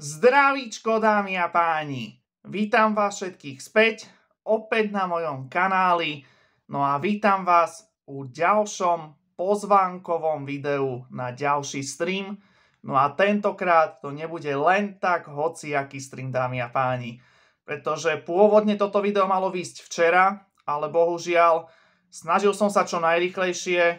Zdravíčko dámy a páni, vítam vás všetkých späť, opäť na mojom kanáli, no a vítam vás u ďalšom pozvánkovom videu na ďalší stream, no a tentokrát to nebude len tak hociaký stream dámy a páni, pretože pôvodne toto video malo výsť včera, ale bohužiaľ snažil som sa čo najrychlejšie e,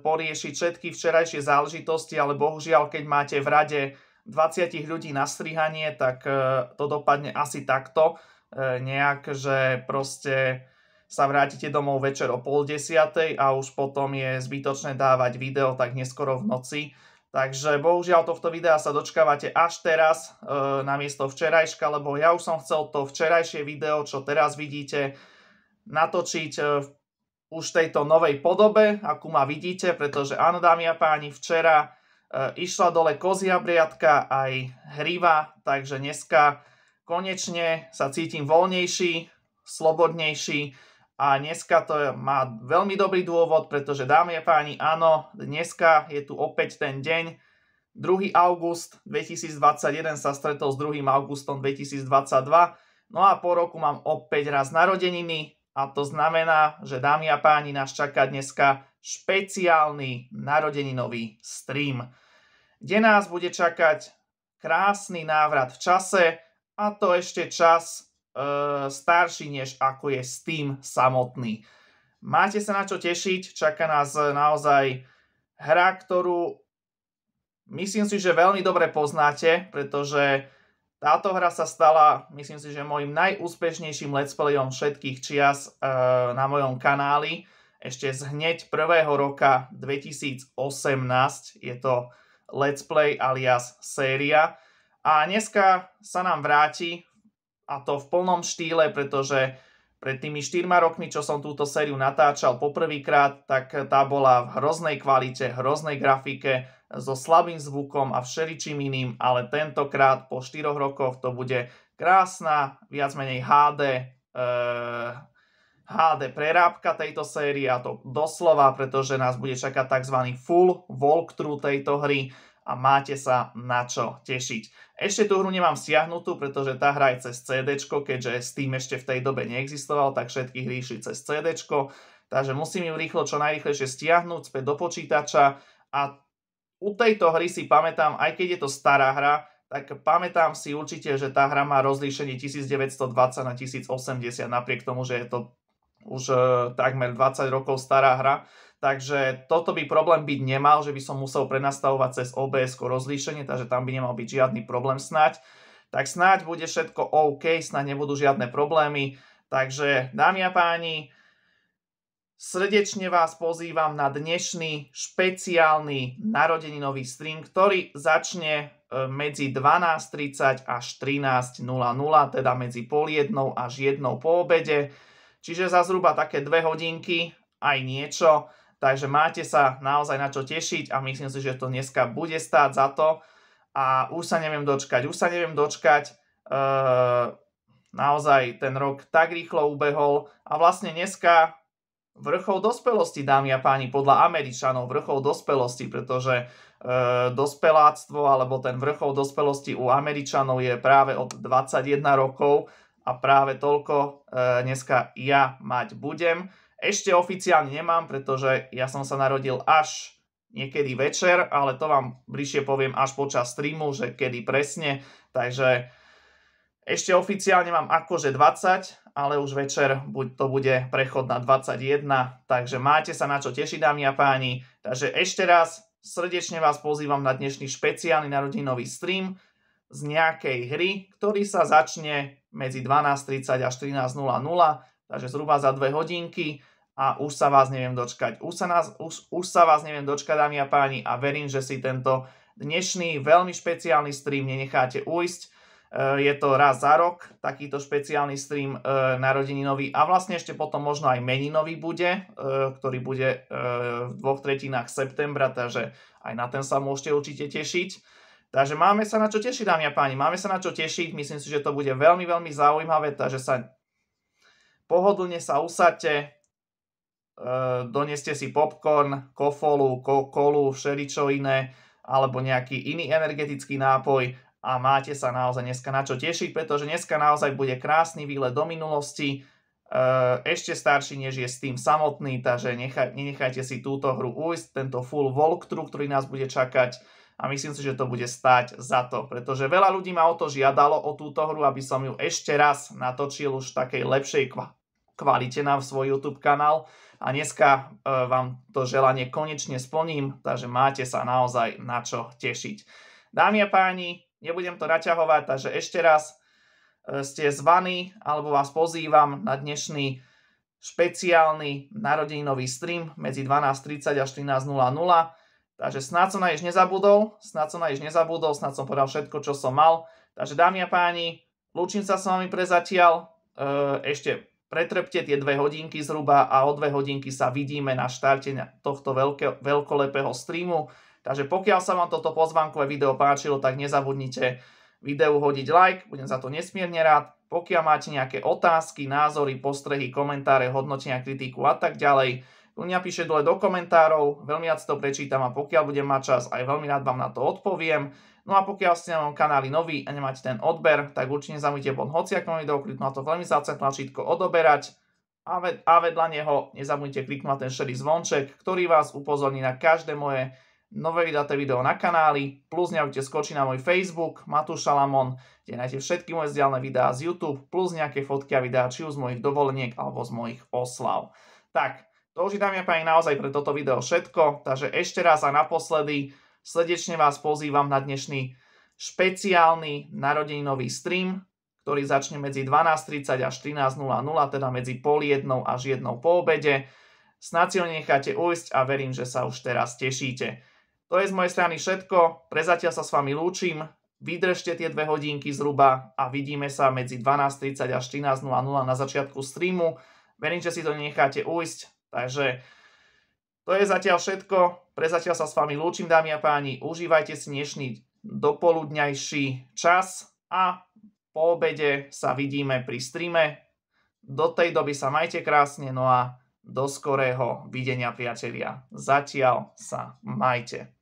poriešiť všetky včerajšie záležitosti, ale bohužiaľ keď máte v rade 20 ľudí na strihanie, tak e, to dopadne asi takto. E, nejak, že proste sa vrátite domov večer o pol desiatej a už potom je zbytočné dávať video tak neskoro v noci. Takže bohužiaľ tohto videa sa dočkávate až teraz e, namiesto včerajška, lebo ja už som chcel to včerajšie video, čo teraz vidíte, natočiť e, už tejto novej podobe, akú ma vidíte, pretože áno dámy a páni, včera E, išla dole kozia briadka aj hriva, takže dneska konečne sa cítim voľnejší, slobodnejší a dneska to má veľmi dobrý dôvod, pretože dámy a páni, áno, dneska je tu opäť ten deň, 2. august 2021 sa stretol s 2. augustom 2022, no a po roku mám opäť raz narodeniny a to znamená, že dámy a páni, nás čaká dneska špeciálny narodeninový stream kde nás bude čakať krásny návrat v čase a to ešte čas e, starší než ako je Steam samotný. Máte sa na čo tešiť, čaká nás naozaj hra, ktorú myslím si, že veľmi dobre poznáte, pretože táto hra sa stala, myslím si, že môjim najúspešnejším let's playom všetkých čias e, na mojom kanáli. Ešte z hneď prvého roka 2018 je to Let's Play alias séria. A dneska sa nám vráti, a to v plnom štýle, pretože pred tými 4 rokmi, čo som túto sériu natáčal poprvýkrát, tak tá bola v hroznej kvalite, hroznej grafike, so slabým zvukom a všeličím iným, ale tentokrát po 4 rokoch to bude krásna, viac menej HD, HD prerábka tejto série a to doslova, pretože nás bude čakať tzv. full walkthrough tejto hry a máte sa na čo tešiť. Ešte tú hru nemám stiahnutú, pretože tá hra je cez CD, keďže Steam ešte v tej dobe neexistoval, tak všetky hry išli cez CD, takže musím ju rýchlo čo najrýchlejšie stiahnuť späť do počítača a u tejto hry si pamätám, aj keď je to stará hra, tak pamätám si určite, že tá hra má rozlíšenie 1920 na 1080, napriek tomu, že je to už e, takmer 20 rokov stará hra. Takže toto by problém byť nemal, že by som musel prenastavovať cez OBS rozlíšenie, takže tam by nemal byť žiadny problém snať. Tak snať bude všetko OK, snať nebudú žiadne problémy. Takže dámy a páni, srdečne vás pozývam na dnešný špeciálny narodeninový stream, ktorý začne e, medzi 12.30 až 13.00, teda medzi pol jednou až jednou po obede. Čiže za zhruba také dve hodinky aj niečo. Takže máte sa naozaj na čo tešiť a myslím si, že to dneska bude stáť za to. A už sa neviem dočkať, už sa neviem dočkať. Eee, ehm, naozaj ten rok tak rýchlo ubehol a vlastne dneska vrchol dospelosti, dámy a páni, podľa Američanov vrchol dospelosti, pretože e, dospeláctvo alebo ten vrchol dospelosti u Američanov je práve od 21 rokov, a práve toľko e, dneska ja mať budem. Ešte oficiálne nemám, pretože ja som sa narodil až niekedy večer, ale to vám bližšie poviem až počas streamu, že kedy presne, takže ešte oficiálne mám akože 20, ale už večer buď to bude prechod na 21, takže máte sa na čo tešiť, dámy a páni. Takže ešte raz srdečne vás pozývam na dnešný špeciálny narodinový stream z nejakej hry, ktorý sa začne medzi 12.30 až 13.00, takže zhruba za 2 hodinky a už sa vás neviem dočkať. Už sa, nás, už, už sa vás neviem dočkať, dámy a páni, a verím, že si tento dnešný veľmi špeciálny stream nenecháte ujsť. E, je to raz za rok, takýto špeciálny stream e, narodeninový a vlastne ešte potom možno aj meninový bude, e, ktorý bude v dvoch tretinách septembra, takže aj na ten sa môžete určite tešiť. Takže máme sa na čo tešiť, dámy a páni. Máme sa na čo tešiť. Myslím si, že to bude veľmi, veľmi zaujímavé. Takže sa pohodlne sa usadte, eh, doneste si popcorn, kofolu, kolu, všeličo iné, alebo nejaký iný energetický nápoj a máte sa naozaj dneska na čo tešiť, pretože dneska naozaj bude krásny výlet do minulosti, eh, ešte starší než je s tým samotný, takže nechaj, nenechajte si túto hru ujsť, tento full walkthrough, ktorý nás bude čakať a myslím si, že to bude stať za to, pretože veľa ľudí ma o to žiadalo, o túto hru, aby som ju ešte raz natočil už v takej lepšej kvalite na svoj YouTube kanál a dneska e, vám to želanie konečne splním, takže máte sa naozaj na čo tešiť. Dámy a páni, nebudem to naťahovať, takže ešte raz e, ste zvaní alebo vás pozývam na dnešný špeciálny narodeninový stream medzi 12.30 a 14.00 Takže snad som na jež nezabudol, snad som na jež nezabudol, snad som podal všetko, čo som mal. Takže dámy a páni, lúčim sa s vami pre zatiaľ. E, ešte pretrpte tie dve hodinky zhruba a o dve hodinky sa vidíme na štarte tohto veľké, veľkolepého streamu. Takže pokiaľ sa vám toto pozvankové video páčilo, tak nezabudnite videu hodiť like, budem za to nesmierne rád. Pokiaľ máte nejaké otázky, názory, postrehy, komentáre, hodnotenia, kritiku a tak ďalej, Ľudia píše dole do komentárov, veľmi rád si to prečítam a pokiaľ budem mať čas, aj veľmi rád vám na to odpoviem. No a pokiaľ ste na mojom kanáli nový a nemáte ten odber, tak určite nezamujte pod hociakom videu, kliknú no na to veľmi zácne tlačítko odoberať a, vedľa neho nezabudnite kliknúť na ten šedý zvonček, ktorý vás upozorní na každé moje nové vydaté video na kanáli, plus nehoďte skočiť na môj Facebook, Matúš Šalamón, kde nájdete všetky moje vzdialené videá z YouTube, plus nejaké fotky a videá či už z mojich dovoleniek alebo z mojich oslav. Tak, to už je, dámy a páni, naozaj pre toto video všetko. Takže ešte raz a naposledy srdečne vás pozývam na dnešný špeciálny narodeninový stream, ktorý začne medzi 12.30 až 13.00, teda medzi pol jednou až jednou po obede. Snad si ho necháte ujsť a verím, že sa už teraz tešíte. To je z mojej strany všetko, prezatiaľ sa s vami lúčim, vydržte tie dve hodinky zhruba a vidíme sa medzi 12.30 až 14.00 na začiatku streamu. Verím, že si to necháte ujsť, Takže to je zatiaľ všetko. Pre zatiaľ sa s vami lúčim, dámy a páni. Užívajte si dnešný dopoludňajší čas a po obede sa vidíme pri streame. Do tej doby sa majte krásne, no a do skorého videnia, priatelia. Zatiaľ sa majte.